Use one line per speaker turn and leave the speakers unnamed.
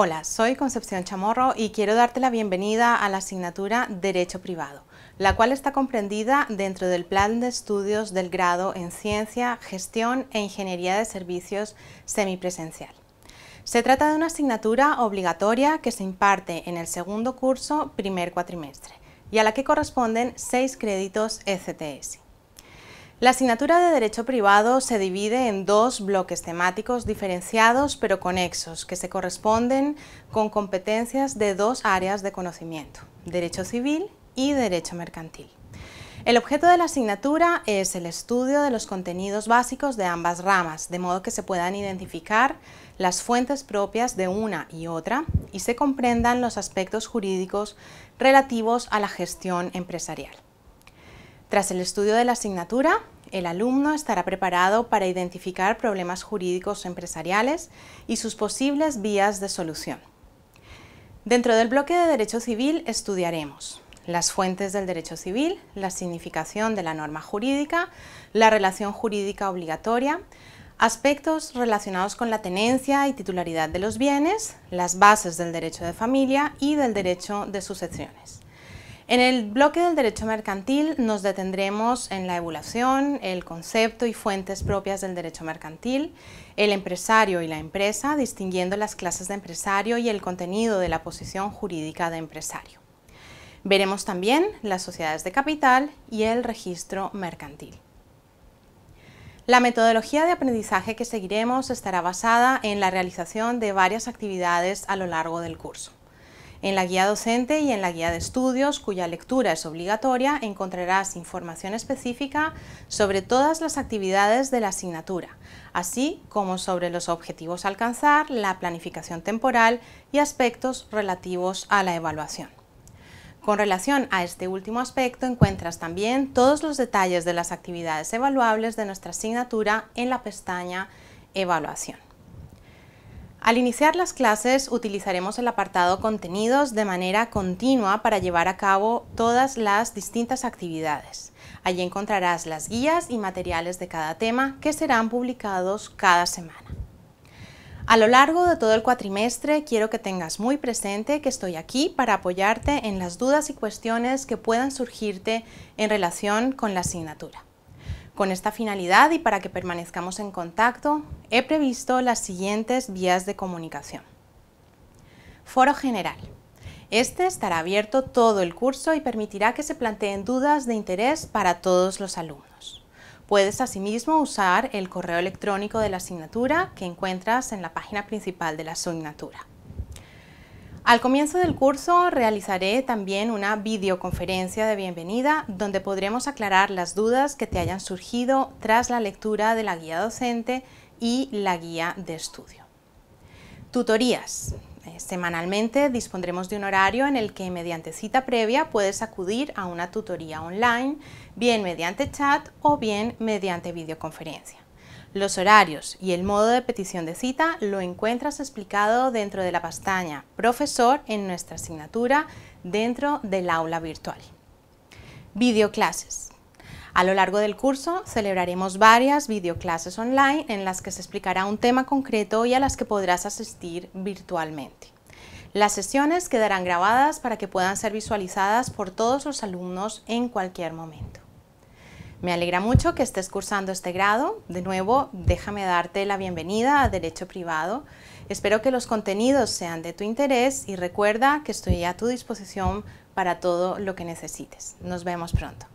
Hola, soy Concepción Chamorro y quiero darte la bienvenida a la asignatura Derecho Privado, la cual está comprendida dentro del plan de estudios del grado en Ciencia, Gestión e Ingeniería de Servicios semipresencial. Se trata de una asignatura obligatoria que se imparte en el segundo curso primer cuatrimestre y a la que corresponden seis créditos ECTS. La asignatura de Derecho Privado se divide en dos bloques temáticos diferenciados pero conexos, que se corresponden con competencias de dos áreas de conocimiento, Derecho Civil y Derecho Mercantil. El objeto de la asignatura es el estudio de los contenidos básicos de ambas ramas, de modo que se puedan identificar las fuentes propias de una y otra y se comprendan los aspectos jurídicos relativos a la gestión empresarial. Tras el estudio de la asignatura, el alumno estará preparado para identificar problemas jurídicos empresariales y sus posibles vías de solución. Dentro del bloque de Derecho Civil estudiaremos las fuentes del derecho civil, la significación de la norma jurídica, la relación jurídica obligatoria, aspectos relacionados con la tenencia y titularidad de los bienes, las bases del derecho de familia y del derecho de sucesiones. En el bloque del derecho mercantil nos detendremos en la evolución, el concepto y fuentes propias del derecho mercantil, el empresario y la empresa, distinguiendo las clases de empresario y el contenido de la posición jurídica de empresario. Veremos también las sociedades de capital y el registro mercantil. La metodología de aprendizaje que seguiremos estará basada en la realización de varias actividades a lo largo del curso. En la guía docente y en la guía de estudios, cuya lectura es obligatoria, encontrarás información específica sobre todas las actividades de la asignatura, así como sobre los objetivos a alcanzar, la planificación temporal y aspectos relativos a la evaluación. Con relación a este último aspecto encuentras también todos los detalles de las actividades evaluables de nuestra asignatura en la pestaña Evaluación. Al iniciar las clases utilizaremos el apartado Contenidos de manera continua para llevar a cabo todas las distintas actividades. Allí encontrarás las guías y materiales de cada tema que serán publicados cada semana. A lo largo de todo el cuatrimestre quiero que tengas muy presente que estoy aquí para apoyarte en las dudas y cuestiones que puedan surgirte en relación con la asignatura. Con esta finalidad y para que permanezcamos en contacto, he previsto las siguientes vías de comunicación. Foro general. Este estará abierto todo el curso y permitirá que se planteen dudas de interés para todos los alumnos. Puedes asimismo usar el correo electrónico de la asignatura que encuentras en la página principal de la asignatura. Al comienzo del curso realizaré también una videoconferencia de bienvenida donde podremos aclarar las dudas que te hayan surgido tras la lectura de la guía docente y la guía de estudio. Tutorías. Eh, semanalmente dispondremos de un horario en el que mediante cita previa puedes acudir a una tutoría online, bien mediante chat o bien mediante videoconferencia. Los horarios y el modo de petición de cita lo encuentras explicado dentro de la pestaña Profesor en nuestra asignatura dentro del aula virtual. Videoclases. A lo largo del curso celebraremos varias videoclases online en las que se explicará un tema concreto y a las que podrás asistir virtualmente. Las sesiones quedarán grabadas para que puedan ser visualizadas por todos los alumnos en cualquier momento. Me alegra mucho que estés cursando este grado. De nuevo, déjame darte la bienvenida a Derecho Privado. Espero que los contenidos sean de tu interés y recuerda que estoy a tu disposición para todo lo que necesites. Nos vemos pronto.